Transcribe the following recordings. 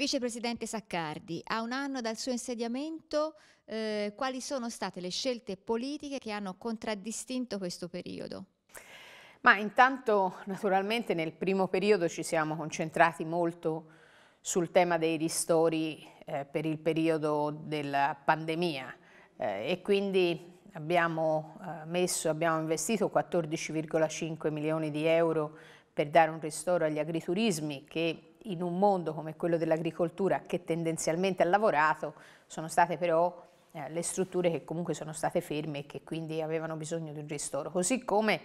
Vicepresidente Saccardi, a un anno dal suo insediamento, eh, quali sono state le scelte politiche che hanno contraddistinto questo periodo? Ma intanto naturalmente nel primo periodo ci siamo concentrati molto sul tema dei ristori eh, per il periodo della pandemia eh, e quindi abbiamo eh, messo, abbiamo investito 14,5 milioni di euro per dare un ristoro agli agriturismi che in un mondo come quello dell'agricoltura che tendenzialmente ha lavorato, sono state però eh, le strutture che comunque sono state ferme e che quindi avevano bisogno di un ristoro. Così come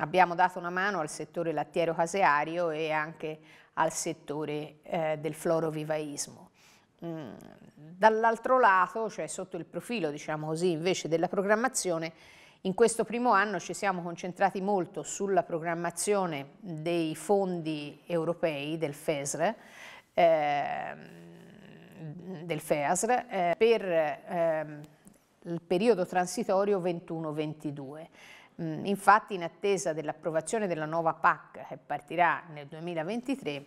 abbiamo dato una mano al settore lattiero-caseario e anche al settore eh, del florovivaismo. Mm, Dall'altro lato, cioè sotto il profilo diciamo così, invece della programmazione, in questo primo anno ci siamo concentrati molto sulla programmazione dei fondi europei del FESR, eh, del FEASR, eh, per eh, il periodo transitorio 21-22. Mm, infatti in attesa dell'approvazione della nuova PAC che partirà nel 2023,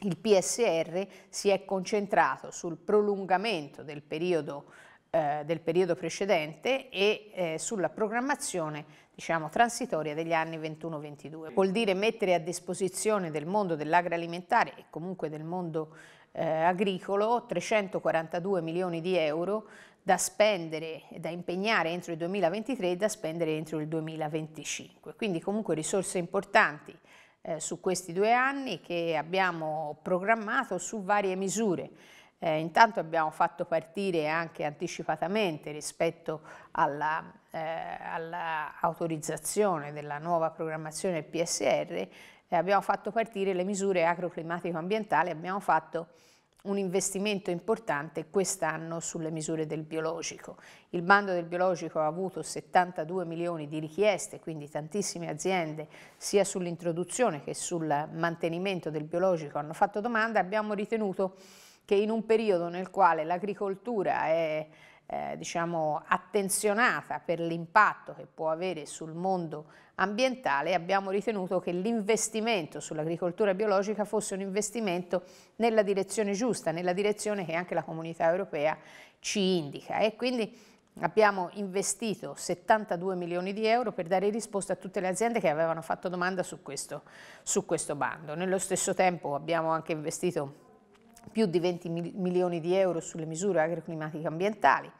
il PSR si è concentrato sul prolungamento del periodo eh, del periodo precedente e eh, sulla programmazione diciamo, transitoria degli anni 21-22. Vuol dire mettere a disposizione del mondo dell'agroalimentare e comunque del mondo eh, agricolo 342 milioni di euro da spendere, e da impegnare entro il 2023 e da spendere entro il 2025. Quindi comunque risorse importanti eh, su questi due anni che abbiamo programmato su varie misure. Eh, intanto abbiamo fatto partire anche anticipatamente rispetto all'autorizzazione eh, all della nuova programmazione PSR, eh, abbiamo fatto partire le misure agroclimatico-ambientali, abbiamo fatto un investimento importante quest'anno sulle misure del biologico. Il bando del biologico ha avuto 72 milioni di richieste, quindi tantissime aziende sia sull'introduzione che sul mantenimento del biologico hanno fatto domanda, abbiamo ritenuto che in un periodo nel quale l'agricoltura è eh, diciamo, attenzionata per l'impatto che può avere sul mondo ambientale, abbiamo ritenuto che l'investimento sull'agricoltura biologica fosse un investimento nella direzione giusta, nella direzione che anche la comunità europea ci indica e quindi abbiamo investito 72 milioni di euro per dare risposta a tutte le aziende che avevano fatto domanda su questo, su questo bando. Nello stesso tempo abbiamo anche investito più di 20 milioni di euro sulle misure agroclimatiche ambientali.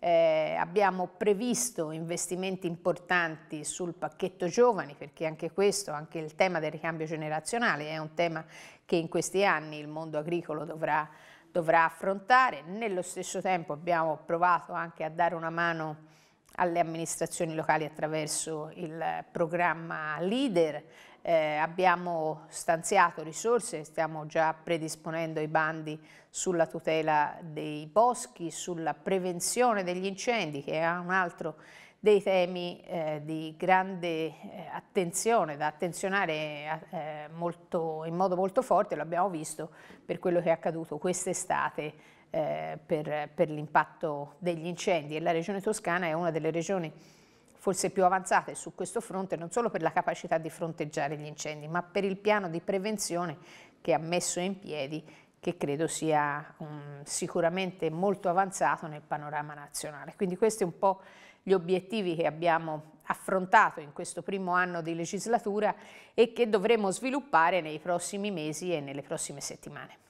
Eh, abbiamo previsto investimenti importanti sul pacchetto giovani perché anche questo, anche il tema del ricambio generazionale è un tema che in questi anni il mondo agricolo dovrà, dovrà affrontare. Nello stesso tempo abbiamo provato anche a dare una mano alle amministrazioni locali attraverso il programma LEADER eh, abbiamo stanziato risorse, stiamo già predisponendo i bandi sulla tutela dei boschi, sulla prevenzione degli incendi che è un altro dei temi eh, di grande eh, attenzione, da attenzionare eh, molto, in modo molto forte, l'abbiamo visto per quello che è accaduto quest'estate eh, per, per l'impatto degli incendi e la regione toscana è una delle regioni forse più avanzate su questo fronte, non solo per la capacità di fronteggiare gli incendi, ma per il piano di prevenzione che ha messo in piedi, che credo sia um, sicuramente molto avanzato nel panorama nazionale. Quindi questi sono un po' gli obiettivi che abbiamo affrontato in questo primo anno di legislatura e che dovremo sviluppare nei prossimi mesi e nelle prossime settimane.